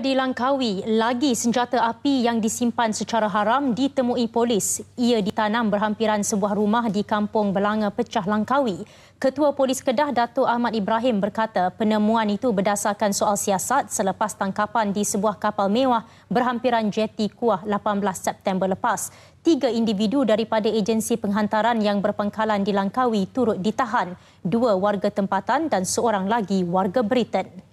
di Langkawi, lagi senjata api yang disimpan secara haram ditemui polis. Ia ditanam berhampiran sebuah rumah di Kampung Belanga Pecah Langkawi. Ketua Polis Kedah Dato Ahmad Ibrahim berkata, penemuan itu berdasarkan soal siasat selepas tangkapan di sebuah kapal mewah berhampiran jeti Kuah 18 September lepas. Tiga individu daripada agensi penghantaran yang berpengkalan di Langkawi turut ditahan, dua warga tempatan dan seorang lagi warga Britain.